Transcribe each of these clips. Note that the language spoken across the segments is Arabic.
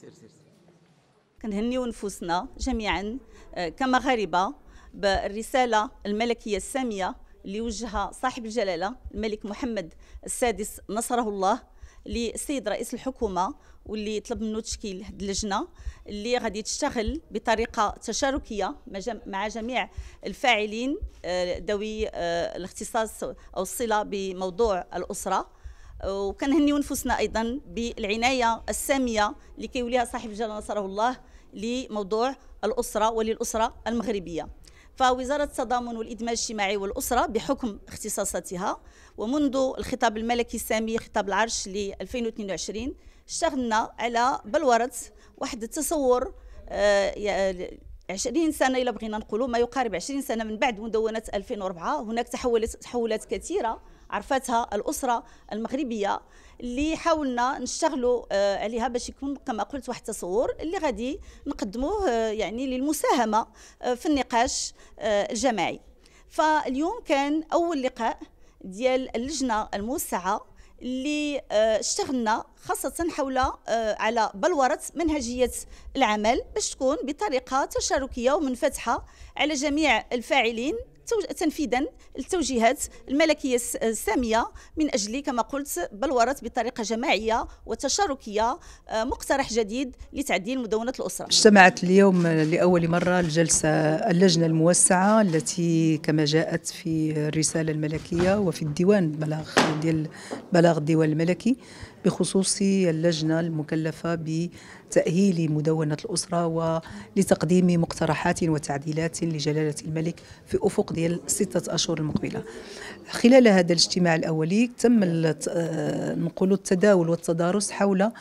سير سير كنهنيو نفوسنا جميعا آه، كمغاربه بالرساله الملكيه الساميه اللي وجهها صاحب الجلاله الملك محمد السادس نصره الله للسيد رئيس الحكومه واللي طلب منه تشكيل هذه اللجنه اللي غادي تشتغل بطريقه تشاركيه مع جميع الفاعلين آه، ذوي آه، الاختصاص او الصله بموضوع الاسره وكنهنيو نفوسنا ايضا بالعنايه الساميه اللي كيوليها صاحب الجلاله نصره الله لموضوع الاسره وللاسره المغربيه فوزارة التضامن والإدماج الاجتماعي والأسرة بحكم اختصاصاتها ومنذ الخطاب الملكي السامي خطاب العرش ل 2022 اشتغلنا على بلورة واحد التصور آه، 20 سنه الا بغينا نقولوا ما يقارب 20 سنه من بعد مدونه 2004 هناك تحولت تحولات كثيره عرفتها الاسره المغربيه اللي حاولنا نشتغلوا آه، عليها باش يكون كما قلت واحد التصور اللي غادي نقدموه آه، يعني للمساهمه آه، في النقاش الجماعي فاليوم كان اول لقاء ديال اللجنه الموسعه اللي آه، اشتغلنا خاصة حول آه، على بلورة منهجية العمل باش تكون بطريقة تشاركية ومنفتحة على جميع الفاعلين تنفيذا للتوجيهات الملكيه الساميه من اجل كما قلت بلوره بطريقه جماعيه وتشاركيه آه، مقترح جديد لتعديل مدونه الاسره. اجتمعت اليوم لاول مره الجلسه اللجنه الموسعه التي كما جاءت في الرساله الملكيه وفي الديوان البلاغ ديال بلاغ الديوان الملكي بخصوص اللجنة المكلفة بتأهيل مدونة الأسرة ولتقديم مقترحات وتعديلات لجلالة الملك في أفق ديال ستة أشهر المقبلة خلال هذا الاجتماع الأولي تم آه، نقول التداول والتدارس حول آه،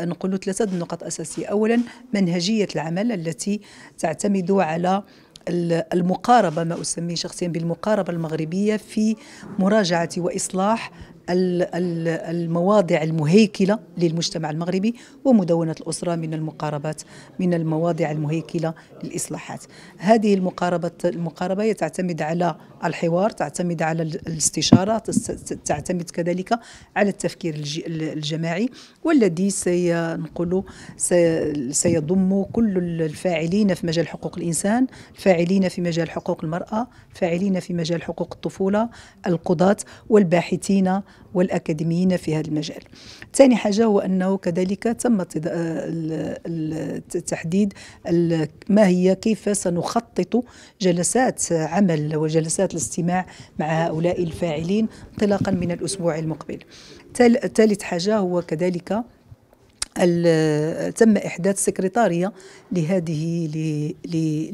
نقول ثلاثة نقاط أساسية أولا منهجية العمل التي تعتمد على المقاربه ما اسميه شخصيا بالمقاربه المغربيه في مراجعه واصلاح المواضع المهيكلة للمجتمع المغربي ومدونة الأسرة من المقاربات من المواضع المهيكلة للإصلاحات هذه المقاربة المقاربة تعتمد على الحوار تعتمد على الاستشارة تعتمد كذلك على التفكير الجماعي والذي سينقل سيضم كل الفاعلين في مجال حقوق الإنسان الفاعلين في مجال حقوق المرأة الفاعلين في مجال حقوق الطفولة القضاة والباحثين والأكاديميين في هذا المجال ثاني حاجة هو أنه كذلك تم آه، تحديد ما هي كيف سنخطط جلسات عمل وجلسات الاستماع مع هؤلاء الفاعلين انطلاقا من الأسبوع المقبل ثالث حاجة هو كذلك تم إحداث سكرتارية لهذه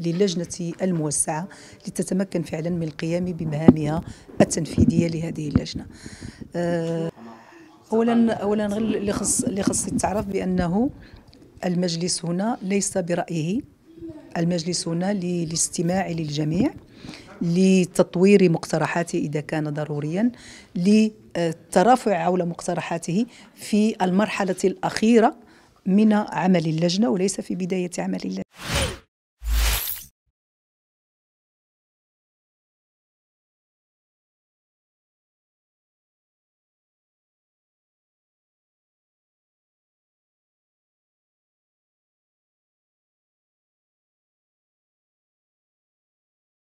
للجنة الموسعة لتتمكن فعلا من القيام بمهامها التنفيذية لهذه اللجنة أه، أولا أولا غير اللي خص اللي خص يتعرف بأنه المجلس هنا ليس برأيه المجلس هنا للاستماع للجميع لتطوير مقترحاته إذا كان ضروريا للترافع حول مقترحاته في المرحلة الأخيرة من عمل اللجنة وليس في بداية عمل اللجنة